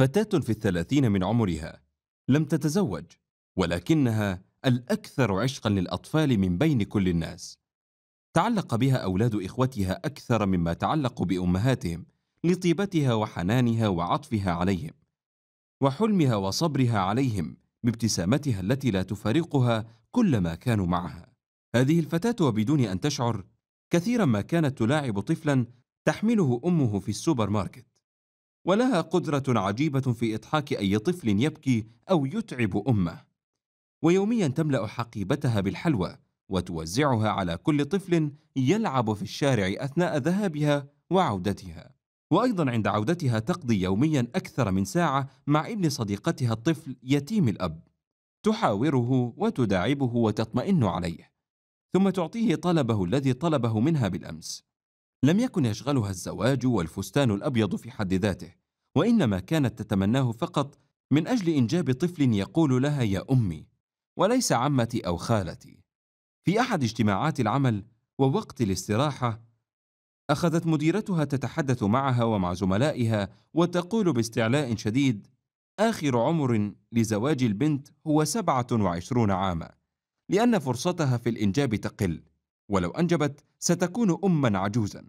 فتاة في الثلاثين من عمرها لم تتزوج ولكنها الأكثر عشقا للأطفال من بين كل الناس تعلق بها أولاد إخوتها أكثر مما تعلقوا بأمهاتهم لطيبتها وحنانها وعطفها عليهم وحلمها وصبرها عليهم بابتسامتها التي لا تفارقها كلما كانوا معها هذه الفتاة وبدون أن تشعر كثيرا ما كانت تلاعب طفلا تحمله أمه في السوبر ماركت ولها قدرة عجيبة في إضحاك أي طفل يبكي أو يتعب أمه ويوميا تملأ حقيبتها بالحلوى وتوزعها على كل طفل يلعب في الشارع أثناء ذهابها وعودتها وأيضا عند عودتها تقضي يوميا أكثر من ساعة مع ابن صديقتها الطفل يتيم الأب تحاوره وتداعبه وتطمئن عليه ثم تعطيه طلبه الذي طلبه منها بالأمس لم يكن يشغلها الزواج والفستان الأبيض في حد ذاته وإنما كانت تتمناه فقط من أجل إنجاب طفل يقول لها يا أمي وليس عمتي أو خالتي في أحد اجتماعات العمل ووقت الاستراحة أخذت مديرتها تتحدث معها ومع زملائها وتقول باستعلاء شديد آخر عمر لزواج البنت هو سبعة وعشرون عاما لأن فرصتها في الإنجاب تقل ولو أنجبت ستكون أما عجوزا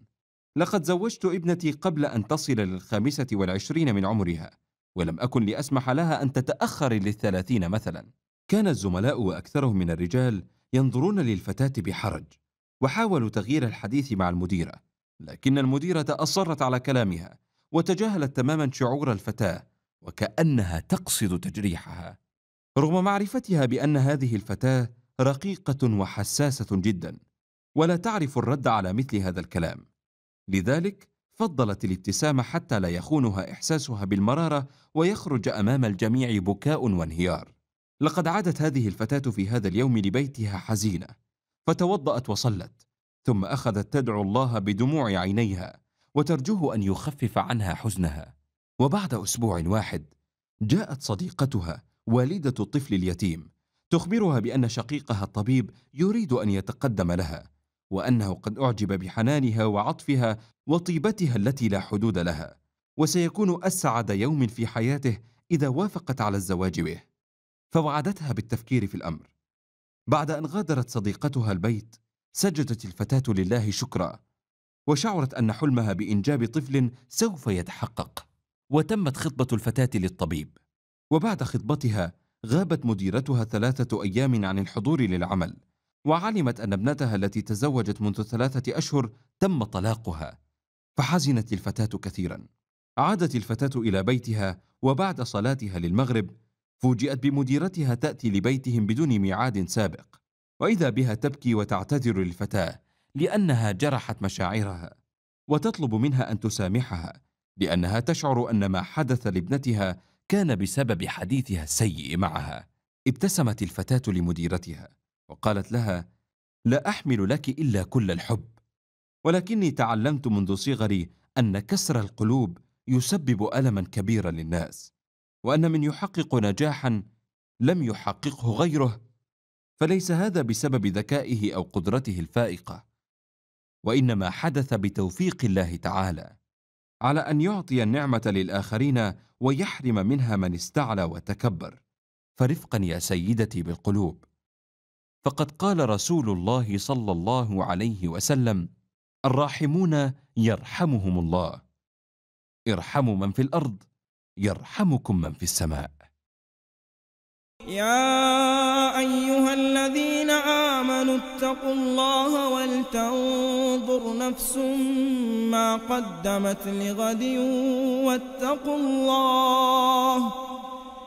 لقد زوجت ابنتي قبل أن تصل للخامسة والعشرين من عمرها ولم أكن لأسمح لها أن تتأخر للثلاثين مثلا كان الزملاء وأكثرهم من الرجال ينظرون للفتاة بحرج وحاولوا تغيير الحديث مع المديرة لكن المديرة أصرت على كلامها وتجاهلت تماما شعور الفتاة وكأنها تقصد تجريحها رغم معرفتها بأن هذه الفتاة رقيقة وحساسة جدا ولا تعرف الرد على مثل هذا الكلام لذلك فضلت الابتسامة حتى لا يخونها إحساسها بالمرارة ويخرج أمام الجميع بكاء وانهيار لقد عادت هذه الفتاة في هذا اليوم لبيتها حزينة فتوضأت وصلت ثم أخذت تدعو الله بدموع عينيها وترجوه أن يخفف عنها حزنها وبعد أسبوع واحد جاءت صديقتها والدة الطفل اليتيم تخبرها بأن شقيقها الطبيب يريد أن يتقدم لها وانه قد اعجب بحنانها وعطفها وطيبتها التي لا حدود لها وسيكون اسعد يوم في حياته اذا وافقت على الزواج به فوعدتها بالتفكير في الامر بعد ان غادرت صديقتها البيت سجدت الفتاه لله شكرا وشعرت ان حلمها بانجاب طفل سوف يتحقق وتمت خطبه الفتاه للطبيب وبعد خطبتها غابت مديرتها ثلاثه ايام عن الحضور للعمل وعلمت أن ابنتها التي تزوجت منذ ثلاثة أشهر تم طلاقها فحزنت الفتاة كثيرا عادت الفتاة إلى بيتها وبعد صلاتها للمغرب فوجئت بمديرتها تأتي لبيتهم بدون ميعاد سابق وإذا بها تبكي وتعتذر للفتاة لأنها جرحت مشاعرها وتطلب منها أن تسامحها لأنها تشعر أن ما حدث لابنتها كان بسبب حديثها السيء معها ابتسمت الفتاة لمديرتها وقالت لها لا احمل لك الا كل الحب ولكني تعلمت منذ صغري ان كسر القلوب يسبب الما كبيرا للناس وان من يحقق نجاحا لم يحققه غيره فليس هذا بسبب ذكائه او قدرته الفائقه وانما حدث بتوفيق الله تعالى على ان يعطي النعمه للاخرين ويحرم منها من استعلى وتكبر فرفقا يا سيدتي بالقلوب فقد قال رسول الله صلى الله عليه وسلم الراحمون يرحمهم الله ارحموا من في الارض يرحمكم من في السماء يا ايها الذين امنوا اتقوا الله ولتنظر نفس ما قدمت لغد واتقوا الله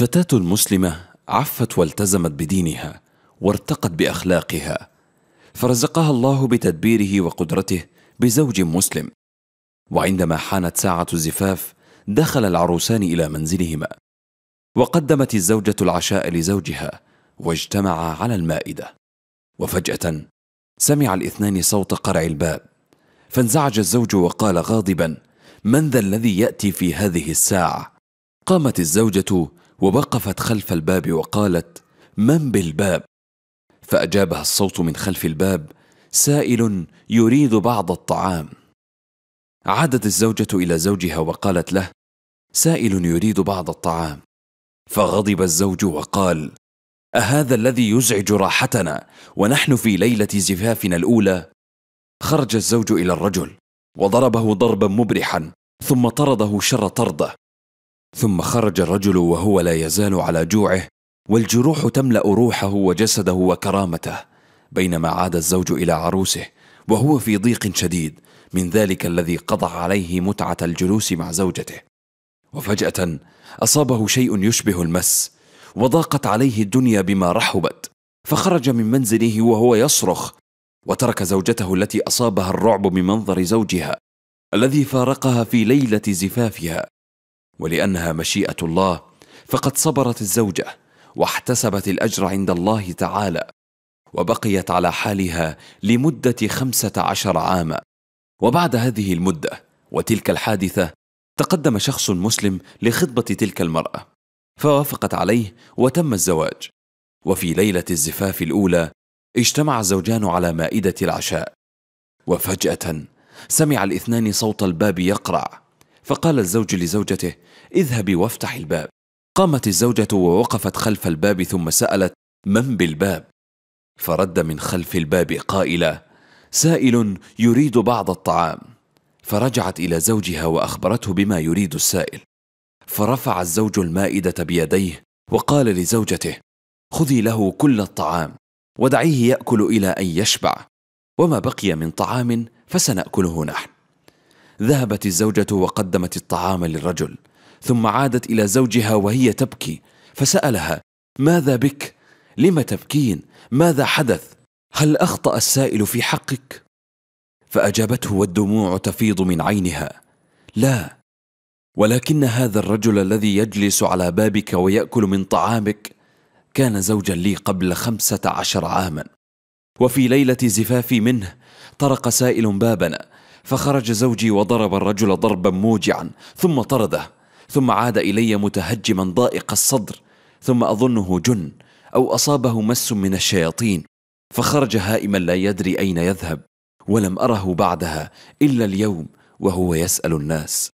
فتاة مسلمة عفت والتزمت بدينها وارتقت باخلاقها فرزقها الله بتدبيره وقدرته بزوج مسلم وعندما حانت ساعه الزفاف دخل العروسان الى منزلهما وقدمت الزوجه العشاء لزوجها واجتمعا على المائده وفجاه سمع الاثنان صوت قرع الباب فانزعج الزوج وقال غاضبا من ذا الذي ياتي في هذه الساعه قامت الزوجه ووقفت خلف الباب وقالت من بالباب فاجابها الصوت من خلف الباب سائل يريد بعض الطعام عادت الزوجه الى زوجها وقالت له سائل يريد بعض الطعام فغضب الزوج وقال اهذا الذي يزعج راحتنا ونحن في ليله زفافنا الاولى خرج الزوج الى الرجل وضربه ضربا مبرحا ثم طرده شر طرده ثم خرج الرجل وهو لا يزال على جوعه والجروح تملا روحه وجسده وكرامته بينما عاد الزوج الى عروسه وهو في ضيق شديد من ذلك الذي قضى عليه متعه الجلوس مع زوجته وفجاه اصابه شيء يشبه المس وضاقت عليه الدنيا بما رحبت فخرج من منزله وهو يصرخ وترك زوجته التي اصابها الرعب بمنظر زوجها الذي فارقها في ليله زفافها ولانها مشيئه الله فقد صبرت الزوجه واحتسبت الاجر عند الله تعالى وبقيت على حالها لمده خمسه عشر عاما وبعد هذه المده وتلك الحادثه تقدم شخص مسلم لخطبه تلك المراه فوافقت عليه وتم الزواج وفي ليله الزفاف الاولى اجتمع الزوجان على مائده العشاء وفجاه سمع الاثنان صوت الباب يقرع فقال الزوج لزوجته اذهبي وافتحي الباب قامت الزوجة ووقفت خلف الباب ثم سألت من بالباب فرد من خلف الباب قائلا سائل يريد بعض الطعام فرجعت إلى زوجها وأخبرته بما يريد السائل فرفع الزوج المائدة بيديه وقال لزوجته خذي له كل الطعام ودعيه يأكل إلى أن يشبع وما بقي من طعام فسنأكله نحن ذهبت الزوجة وقدمت الطعام للرجل ثم عادت إلى زوجها وهي تبكي فسألها ماذا بك؟ لم تبكين؟ ماذا حدث؟ هل أخطأ السائل في حقك؟ فأجابته والدموع تفيض من عينها لا ولكن هذا الرجل الذي يجلس على بابك ويأكل من طعامك كان زوجا لي قبل خمسة عشر عاما وفي ليلة زفافي منه طرق سائل بابنا فخرج زوجي وضرب الرجل ضربا موجعا ثم طرده ثم عاد الي متهجما ضائق الصدر ثم اظنه جن او اصابه مس من الشياطين فخرج هائما لا يدري اين يذهب ولم اره بعدها الا اليوم وهو يسال الناس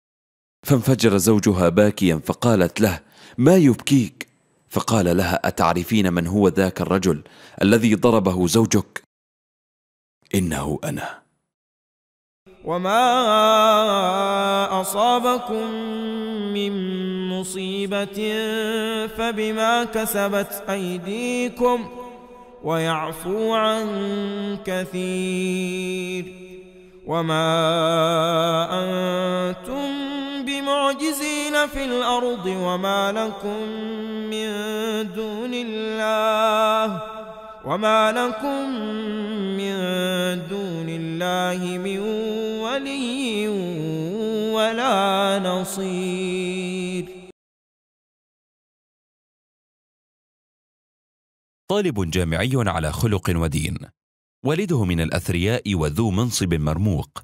فانفجر زوجها باكيا فقالت له ما يبكيك فقال لها اتعرفين من هو ذاك الرجل الذي ضربه زوجك انه انا وما أصابكم من مصيبة فبما كسبت أيديكم ويعفو عن كثير وما أنتم بمعجزين في الأرض وما لكم من دون الله وما لكم من دون الله من ولي ولا نصير طالب جامعي على خلق ودين والده من الاثرياء وذو منصب مرموق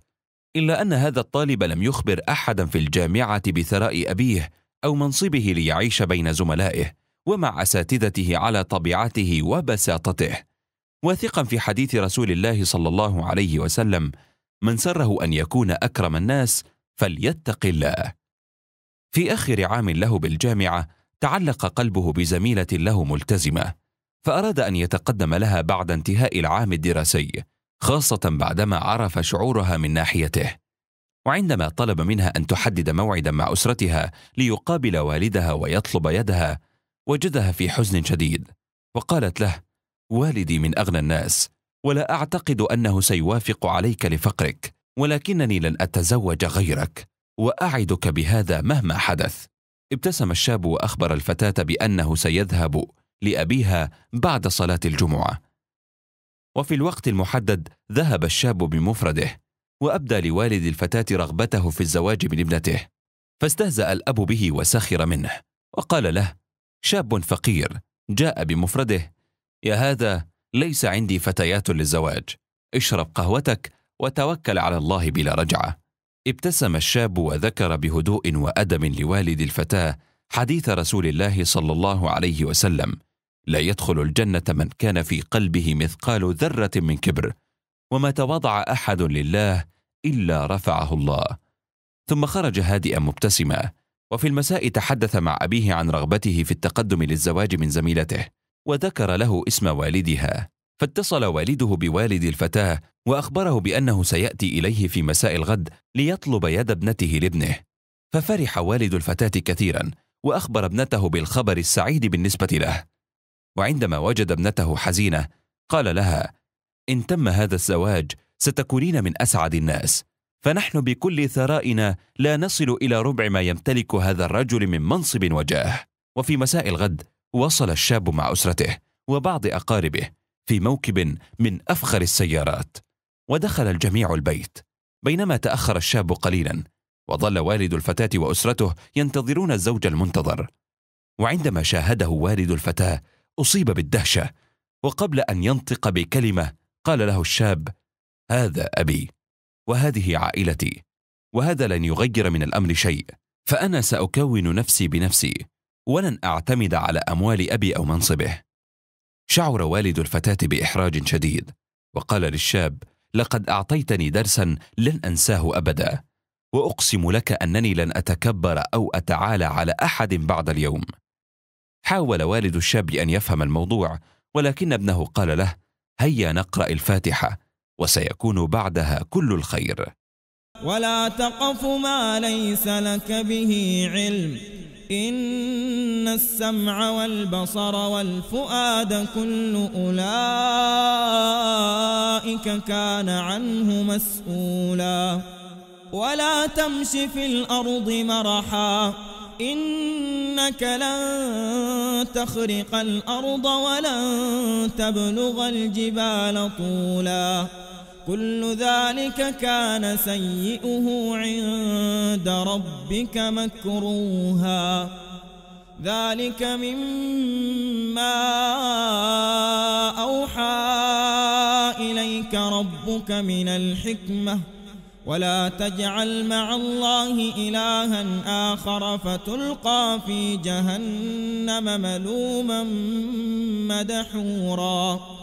الا ان هذا الطالب لم يخبر احدا في الجامعه بثراء ابيه او منصبه ليعيش بين زملائه ومع اساتذته على طبيعته وبساطته واثقا في حديث رسول الله صلى الله عليه وسلم من سره ان يكون اكرم الناس فليتق الله في اخر عام له بالجامعه تعلق قلبه بزميله له ملتزمه فاراد ان يتقدم لها بعد انتهاء العام الدراسي خاصه بعدما عرف شعورها من ناحيته وعندما طلب منها ان تحدد موعدا مع اسرتها ليقابل والدها ويطلب يدها وجدها في حزن شديد وقالت له والدي من اغنى الناس ولا اعتقد انه سيوافق عليك لفقرك ولكنني لن اتزوج غيرك واعدك بهذا مهما حدث ابتسم الشاب واخبر الفتاه بانه سيذهب لابيها بعد صلاه الجمعه وفي الوقت المحدد ذهب الشاب بمفرده وابدى لوالد الفتاه رغبته في الزواج من ابنته فاستهزا الاب به وسخر منه وقال له شاب فقير جاء بمفرده يا هذا ليس عندي فتيات للزواج اشرب قهوتك وتوكل على الله بلا رجعه ابتسم الشاب وذكر بهدوء وادب لوالد الفتاه حديث رسول الله صلى الله عليه وسلم لا يدخل الجنه من كان في قلبه مثقال ذره من كبر وما تواضع احد لله الا رفعه الله ثم خرج هادئا مبتسما وفي المساء تحدث مع أبيه عن رغبته في التقدم للزواج من زميلته وذكر له اسم والدها فاتصل والده بوالد الفتاة وأخبره بأنه سيأتي إليه في مساء الغد ليطلب يد ابنته لابنه ففرح والد الفتاة كثيرا وأخبر ابنته بالخبر السعيد بالنسبة له وعندما وجد ابنته حزينة قال لها إن تم هذا الزواج ستكونين من أسعد الناس فنحن بكل ثرائنا لا نصل الى ربع ما يمتلك هذا الرجل من منصب وجاه وفي مساء الغد وصل الشاب مع اسرته وبعض اقاربه في موكب من افخر السيارات ودخل الجميع البيت بينما تاخر الشاب قليلا وظل والد الفتاه واسرته ينتظرون الزوج المنتظر وعندما شاهده والد الفتاه اصيب بالدهشه وقبل ان ينطق بكلمه قال له الشاب هذا ابي وهذه عائلتي وهذا لن يغير من الامر شيء فانا ساكون نفسي بنفسي ولن اعتمد على اموال ابي او منصبه شعر والد الفتاه باحراج شديد وقال للشاب لقد اعطيتني درسا لن انساه ابدا واقسم لك انني لن اتكبر او اتعالى على احد بعد اليوم حاول والد الشاب ان يفهم الموضوع ولكن ابنه قال له هيا نقرا الفاتحه وسيكون بعدها كل الخير ولا تقف ما ليس لك به علم إن السمع والبصر والفؤاد كل أولئك كان عنه مسؤولا ولا تمش في الأرض مرحا إنك لن تخرق الأرض ولن تبلغ الجبال طولا كل ذلك كان سيئه عند ربك مكروها ذلك مما أوحى إليك ربك من الحكمة ولا تجعل مع الله إلها آخر فتلقى في جهنم ملوما مدحوراً